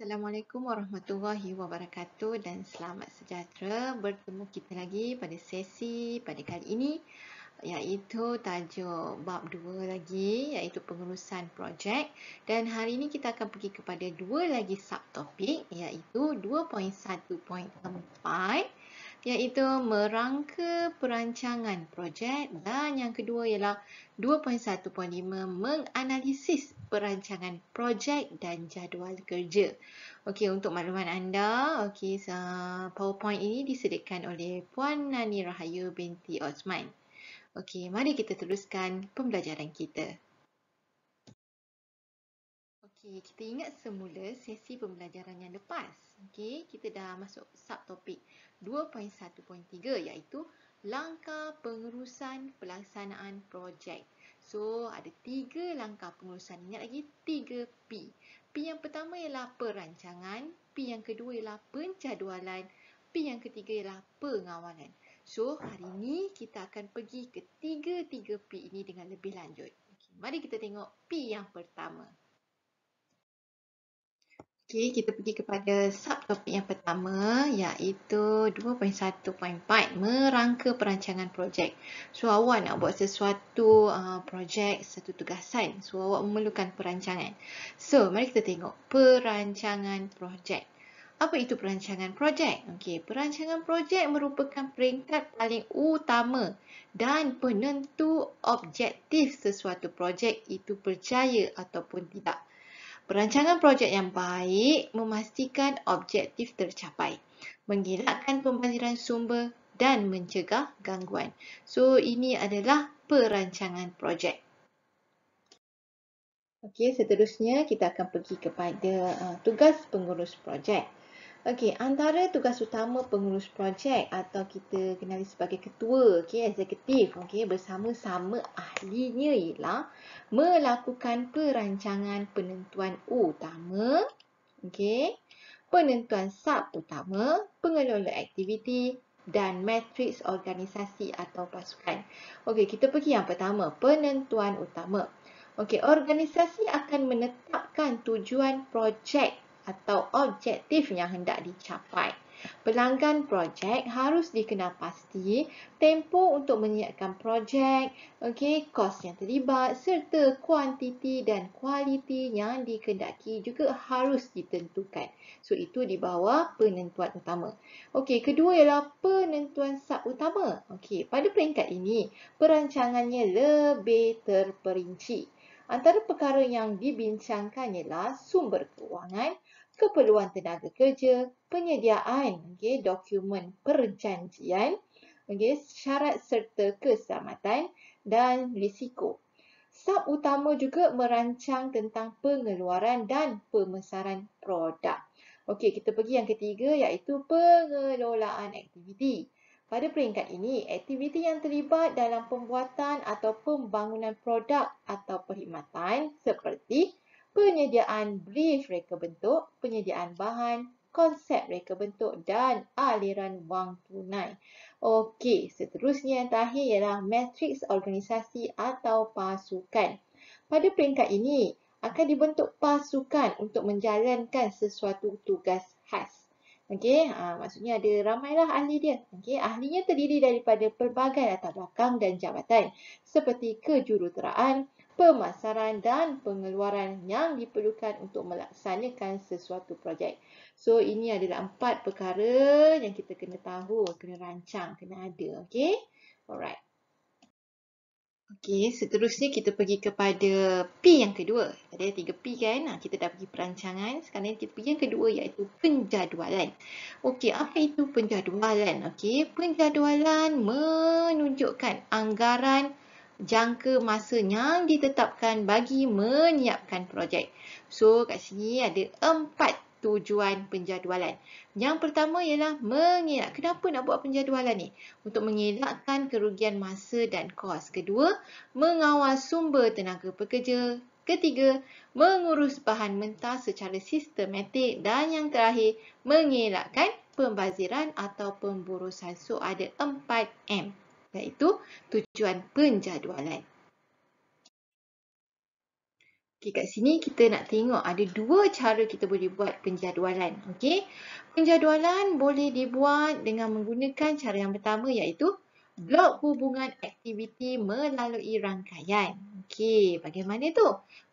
Assalamualaikum warahmatullahi wabarakatuh dan selamat sejahtera bertemu kita lagi pada sesi pada kali ini iaitu tajuk bab 2 lagi iaitu pengurusan projek dan hari ini kita akan pergi kepada dua lagi subtopik iaitu 2.1.4 iaitu merangka perancangan projek dan yang kedua ialah 2.1.5 menganalisis perancangan projek dan jadual kerja. Okey untuk makluman anda, okey PowerPoint ini disediakan oleh Puan Nani Rahayu binti Osman. Okey, mari kita teruskan pembelajaran kita. Okay, kita ingat semula sesi pembelajaran yang lepas. Okay, kita dah masuk subtopik 2.1.3 iaitu langkah pengurusan pelaksanaan projek. So, ada tiga langkah pengurusan. Ingat lagi, tiga P. P yang pertama ialah perancangan. P yang kedua ialah penjadualan. P yang ketiga ialah pengawalan. So, hari ini kita akan pergi ke tiga-tiga P ini dengan lebih lanjut. Okay, mari kita tengok P yang pertama. Okay, kita pergi kepada subtopik yang pertama iaitu 2.1.4 merangka perancangan projek. So, awak nak buat sesuatu uh, projek, satu tugasan. So, awak memerlukan perancangan. So, mari kita tengok perancangan projek. Apa itu perancangan projek? Okey, perancangan projek merupakan peringkat paling utama dan penentu objektif sesuatu projek itu berjaya ataupun tidak. Perancangan projek yang baik memastikan objektif tercapai, menggelakkan pembaziran sumber dan mencegah gangguan. So ini adalah perancangan projek. Okey, seterusnya kita akan pergi kepada uh, tugas pengurus projek. Okey, antara tugas utama pengurus projek atau kita kenali sebagai ketua, okey, eksekutif, okey, bersama-sama ahlinya ialah melakukan perancangan penentuan utama, okey, penentuan sub utama, pengelola aktiviti dan matriks organisasi atau pasukan. Okey, kita pergi yang pertama, penentuan utama. Okey, organisasi akan menetapkan tujuan projek atau objektif yang hendak dicapai. Pelanggan projek harus dikenal pasti tempoh untuk menyiapkan projek, okay? kos yang terlibat serta kuantiti dan kualiti yang dikendaki juga harus ditentukan. So itu di bawah penentuan utama. Okay, kedua ialah penentuan sub utama. Okey, pada peringkat ini perancangannya lebih terperinci. Antara perkara yang dibincangkan ialah sumber kewangan, keperluan tenaga kerja, penyediaan okay, dokumen perjanjian, okay, syarat serta keselamatan dan risiko. Sub utama juga merancang tentang pengeluaran dan pemesaran produk. Okey, kita pergi yang ketiga iaitu pengelolaan aktiviti. Pada peringkat ini, aktiviti yang terlibat dalam pembuatan atau pembangunan produk atau perkhidmatan seperti penyediaan brief reka bentuk, penyediaan bahan, konsep reka bentuk dan aliran wang tunai. Okey, seterusnya yang terakhir ialah matriks organisasi atau pasukan. Pada peringkat ini, akan dibentuk pasukan untuk menjalankan sesuatu tugas khas. Okey, ha, maksudnya ada ramailah ahli dia. Okey, ahlinya terdiri daripada pelbagai latar belakang dan jabatan seperti kejuruteraan, pemasaran dan pengeluaran yang diperlukan untuk melaksanakan sesuatu projek. So, ini adalah empat perkara yang kita kena tahu, kena rancang, kena ada. Okey, alright. Okey, seterusnya kita pergi kepada P yang kedua. ada tiga P kan, ah, kita dah pergi perancangan. Sekarang kita pergi yang kedua iaitu penjadualan. Okey, apa itu penjadualan? Okey, penjadualan menunjukkan anggaran jangka masa yang ditetapkan bagi menyiapkan projek. So, kat sini ada empat tujuan penjadualan. Yang pertama ialah mengelak. Kenapa nak buat penjadualan ni? Untuk mengelakkan kerugian masa dan kos. Kedua, mengawal sumber tenaga pekerja. Ketiga, mengurus bahan mentah secara sistematik. Dan yang terakhir, mengelakkan pembaziran atau pemburusan. So ada 4M iaitu tujuan penjadualan. Okey, kat sini kita nak tengok ada dua cara kita boleh buat penjadualan. Okey, penjadualan boleh dibuat dengan menggunakan cara yang pertama iaitu blok hubungan aktiviti melalui rangkaian. Okey, bagaimana tu?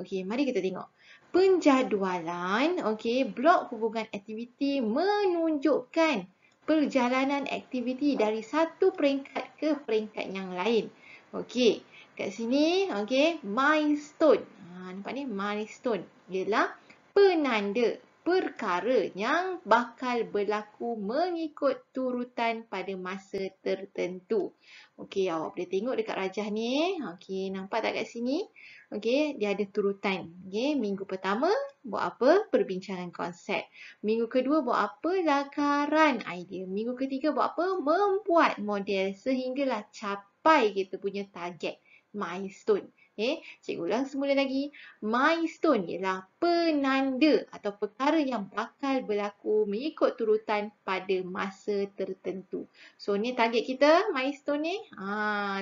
Okey, mari kita tengok. Penjadualan, okey, blok hubungan aktiviti menunjukkan perjalanan aktiviti dari satu peringkat ke peringkat yang lain. Okey, kat sini, okey, milestone keempat ni milestone ialah penanda perkara yang bakal berlaku mengikut turutan pada masa tertentu. Okey, awak boleh tengok dekat rajah ni. Okey, nampak tak kat sini? Okey, dia ada turutan. Okey, minggu pertama buat apa? Perbincangan konsep. Minggu kedua buat apa? Lakaran idea. Minggu ketiga buat apa? Membuat model sehinggalah capai kita punya target milestone. Okay. Eh, cikgu ulang semula lagi. Milestone ialah penanda atau perkara yang bakal berlaku mengikut turutan pada masa tertentu. So, ni target kita, milestone ni.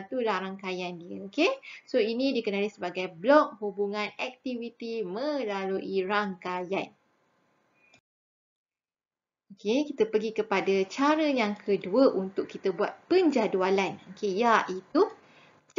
Itu ha, lah rangkaian ni, Okay. So, ini dikenali sebagai blok hubungan aktiviti melalui rangkaian. Okay, kita pergi kepada cara yang kedua untuk kita buat penjadualan. Okay, iaitu ya,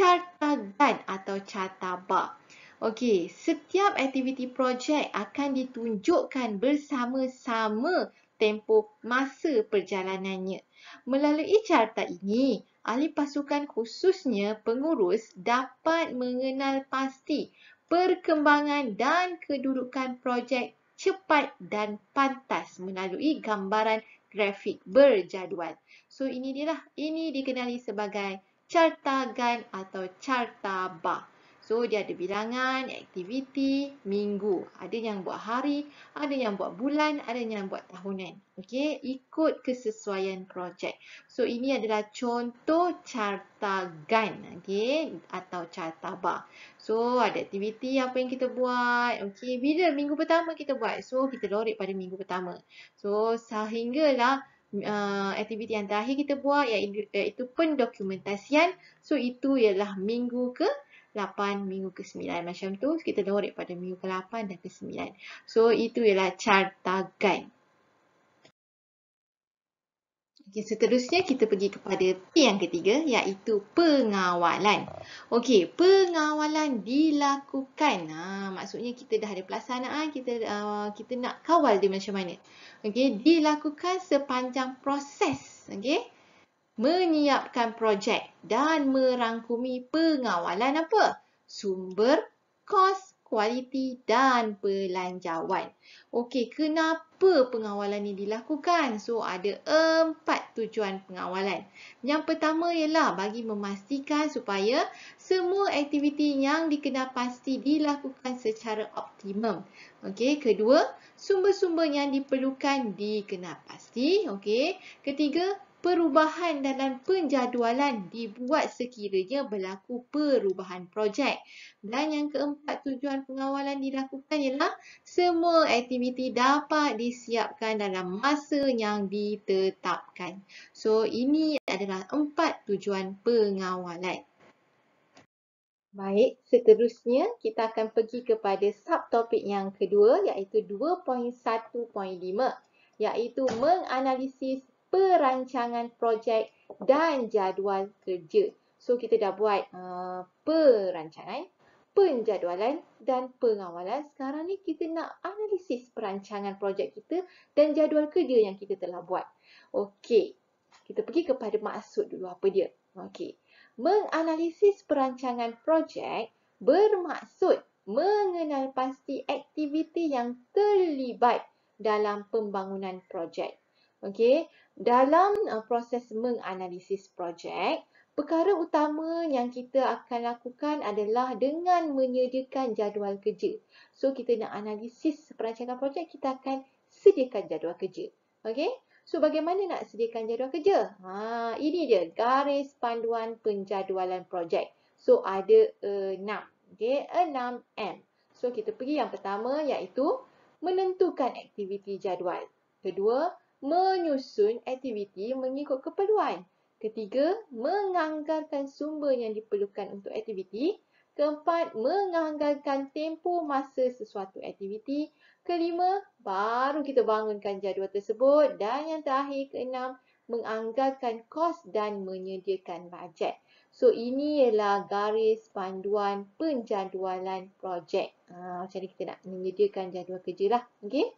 carta gad atau carta bak. Okey, setiap aktiviti projek akan ditunjukkan bersama-sama tempoh masa perjalanannya. Melalui carta ini, ahli pasukan khususnya pengurus dapat mengenal pasti perkembangan dan kedudukan projek cepat dan pantas melalui gambaran grafik berjadual. So ini dia lah. Ini dikenali sebagai carta gan atau carta ba. So, dia ada bilangan, aktiviti, minggu. Ada yang buat hari, ada yang buat bulan, ada yang buat tahunan. Okey, ikut kesesuaian projek. So, ini adalah contoh carta gan, okey, atau carta ba. So, ada aktiviti apa yang kita buat. Okey, bila minggu pertama kita buat? So, kita lorik pada minggu pertama. So, sehinggalah... Uh, aktiviti yang terakhir kita buat iaitu, iaitu eh, pendokumentasian. So itu ialah minggu ke 8, minggu ke 9 macam tu. Kita dah dorek pada minggu ke 8 dan ke 9. So itu ialah carta cartagan. Okay, seterusnya kita pergi kepada P yang ketiga iaitu pengawalan. Okey, pengawalan dilakukan. Ha, maksudnya kita dah ada pelaksanaan, ah, kita uh, kita nak kawal dia macam mana. Okey, dilakukan sepanjang proses. Okey, menyiapkan projek dan merangkumi pengawalan apa? Sumber, kos kualiti dan belanjawan. Okey, kenapa pengawalan ini dilakukan? So, ada empat tujuan pengawalan. Yang pertama ialah bagi memastikan supaya semua aktiviti yang dikenal pasti dilakukan secara optimum. Okey, kedua, sumber-sumber yang diperlukan dikenal pasti. Okey, ketiga, perubahan dalam penjadualan dibuat sekiranya berlaku perubahan projek. Dan yang keempat tujuan pengawalan dilakukan ialah semua aktiviti dapat disiapkan dalam masa yang ditetapkan. So ini adalah empat tujuan pengawalan. Baik, seterusnya kita akan pergi kepada subtopik yang kedua iaitu 2.1.5 iaitu menganalisis perancangan projek dan jadual kerja. So, kita dah buat uh, perancangan, penjadualan dan pengawalan. Sekarang ni kita nak analisis perancangan projek kita dan jadual kerja yang kita telah buat. Okey, kita pergi kepada maksud dulu apa dia. Okey, menganalisis perancangan projek bermaksud mengenal pasti aktiviti yang terlibat dalam pembangunan projek. Okey, dalam uh, proses menganalisis projek, perkara utama yang kita akan lakukan adalah dengan menyediakan jadual kerja. So kita nak analisis perancangan projek, kita akan sediakan jadual kerja. Okey? So bagaimana nak sediakan jadual kerja? Ha, ini dia garis panduan penjadualan projek. So ada enam. Okey, enam M. So kita pergi yang pertama iaitu menentukan aktiviti jadual. Kedua, menyusun aktiviti mengikut keperluan. Ketiga, menganggarkan sumber yang diperlukan untuk aktiviti. Keempat, menganggarkan tempoh masa sesuatu aktiviti. Kelima, baru kita bangunkan jadual tersebut. Dan yang terakhir, keenam, menganggarkan kos dan menyediakan bajet. So, ini ialah garis panduan penjadualan projek. Ha, macam mana kita nak menyediakan jadual kerja lah. Okay?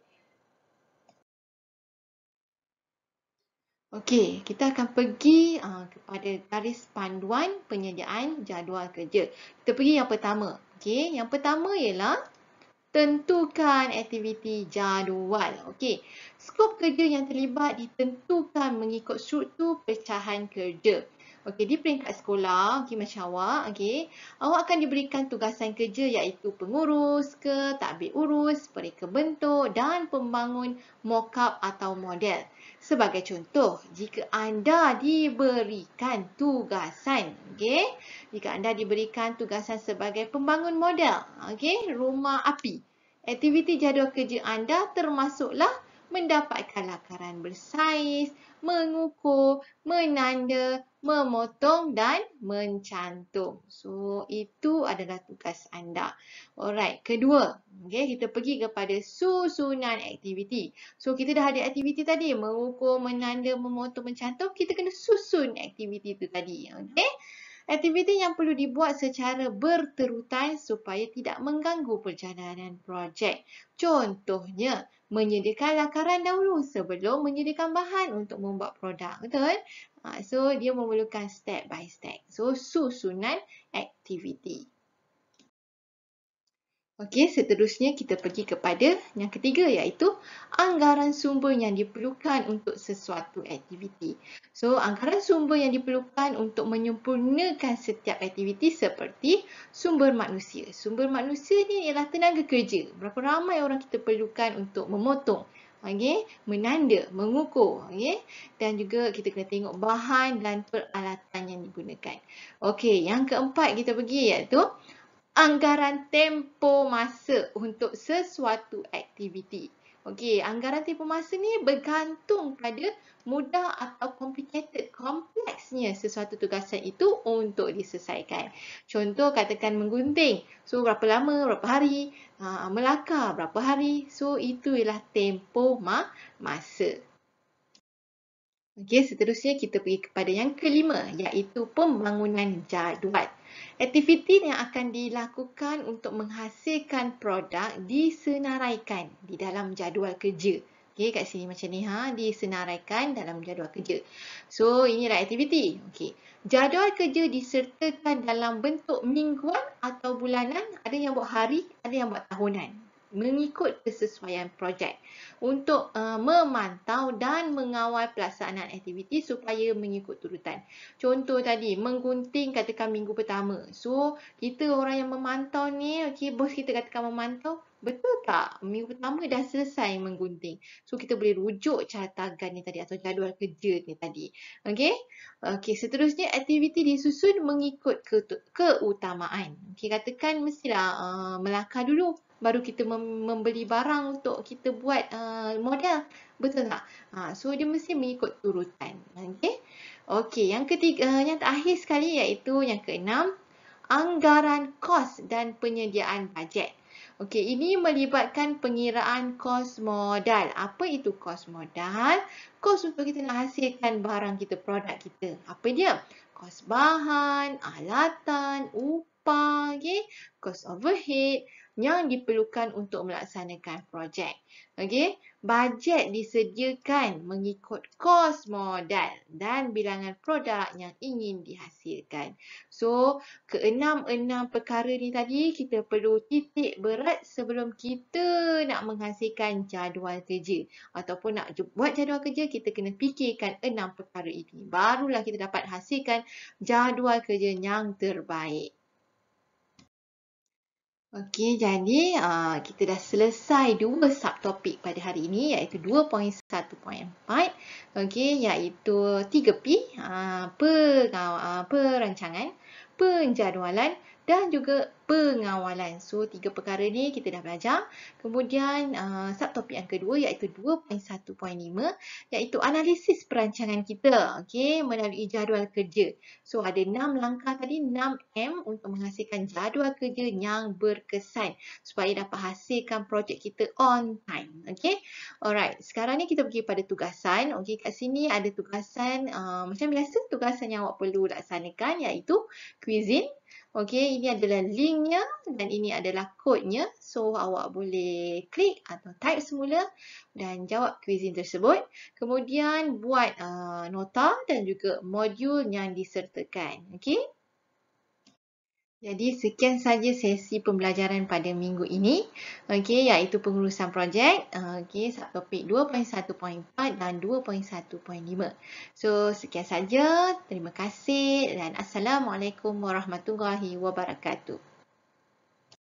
Okey, kita akan pergi uh, kepada garis panduan penyediaan jadual kerja. Kita pergi yang pertama. Okey, yang pertama ialah tentukan aktiviti jadual. Okey, skop kerja yang terlibat ditentukan mengikut struktur pecahan kerja. Okey, di peringkat sekolah, okey macam awak, okey, awak akan diberikan tugasan kerja iaitu pengurus ke, tadbir urus, pereka bentuk dan pembangun mock atau model. Sebagai contoh, jika anda diberikan tugasan, okay? jika anda diberikan tugasan sebagai pembangun model, okay? rumah api. Aktiviti jadual kerja anda termasuklah mendapatkan lakaran bersaiz, mengukur, menanda, memotong dan mencantum. So, itu adalah tugas anda. Alright, kedua. Okay, kita pergi kepada susunan aktiviti. So, kita dah ada aktiviti tadi. Mengukur, menanda, memotong, mencantum. Kita kena susun aktiviti itu tadi. Okay? Aktiviti yang perlu dibuat secara berterutan supaya tidak mengganggu perjalanan projek. Contohnya, menyediakan lakaran dahulu sebelum menyediakan bahan untuk membuat produk. Betul? Ah, so, dia memerlukan step by step. So, susunan aktiviti. Okey, seterusnya kita pergi kepada yang ketiga iaitu anggaran sumber yang diperlukan untuk sesuatu aktiviti. So, anggaran sumber yang diperlukan untuk menyempurnakan setiap aktiviti seperti sumber manusia. Sumber manusia ni ialah tenaga kerja. Berapa ramai orang kita perlukan untuk memotong, okey, menanda, mengukur, okey, dan juga kita kena tengok bahan dan peralatan yang digunakan. Okey, yang keempat kita pergi iaitu anggaran tempo masa untuk sesuatu aktiviti. Okey, anggaran tempo masa ni bergantung pada mudah atau complicated, kompleksnya sesuatu tugasan itu untuk diselesaikan. Contoh katakan menggunting, so berapa lama, berapa hari, ah, melaka berapa hari, so itulah ma masa. Okey, seterusnya kita pergi kepada yang kelima iaitu pembangunan jadual. Aktiviti yang akan dilakukan untuk menghasilkan produk disenaraikan di dalam jadual kerja. Okey, kat sini macam ni ha, disenaraikan dalam jadual kerja. So, inilah aktiviti. Okey. Jadual kerja disertakan dalam bentuk mingguan atau bulanan, ada yang buat hari, ada yang buat tahunan mengikut kesesuaian projek untuk uh, memantau dan mengawal pelaksanaan aktiviti supaya mengikut turutan. Contoh tadi, menggunting katakan minggu pertama. So, kita orang yang memantau ni, okay, bos kita katakan memantau, betul tak? Minggu pertama dah selesai menggunting. So, kita boleh rujuk catatan ni tadi atau jadual kerja ni tadi. Okay? Okay, seterusnya aktiviti disusun mengikut ke keutamaan. Okay, katakan mestilah uh, melangkah dulu baru kita mem- membeli barang untuk kita buat uh, model. Betul tak? Ha, so dia mesti mengikut turutan. okay? Okey, yang ketiga uh, yang terakhir sekali iaitu yang keenam, anggaran kos dan penyediaan bajet. Okey, ini melibatkan pengiraan kos modal. Apa itu kos modal? Kos untuk kita nak hasilkan barang kita, produk kita. Apa dia? Kos bahan, alatan, upah, okay? kos overhead, yang diperlukan untuk melaksanakan projek. Okey, bajet disediakan mengikut kos modal dan bilangan produk yang ingin dihasilkan. So, keenam-enam perkara ni tadi kita perlu titik berat sebelum kita nak menghasilkan jadual kerja ataupun nak buat jadual kerja kita kena fikirkan enam perkara ini. Barulah kita dapat hasilkan jadual kerja yang terbaik. Okey, jadi uh, kita dah selesai dua subtopik pada hari ini iaitu 2.1.4 okey iaitu 3P uh, per, uh, perancangan, penjadualan dan juga pengawalan. So, tiga perkara ni kita dah belajar. Kemudian, uh, subtopik yang kedua iaitu 2.1.5 iaitu analisis perancangan kita okay, melalui jadual kerja. So, ada enam langkah tadi, enam m untuk menghasilkan jadual kerja yang berkesan supaya dapat hasilkan projek kita on time. Okay? Alright, sekarang ni kita pergi pada tugasan. Okay, kat sini ada tugasan uh, macam biasa tugasan yang awak perlu laksanakan iaitu cuisine. Okey, ini adalah linknya dan ini adalah kodnya. So, awak boleh klik atau type semula dan jawab kuisin tersebut. Kemudian, buat uh, nota dan juga modul yang disertakan. Okey. Jadi sekian saja sesi pembelajaran pada minggu ini. Okey iaitu pengurusan projek. Eh, okey subtopik 2.1.4 dan 2.1.5. So sekian saja. Terima kasih dan assalamualaikum warahmatullahi wabarakatuh.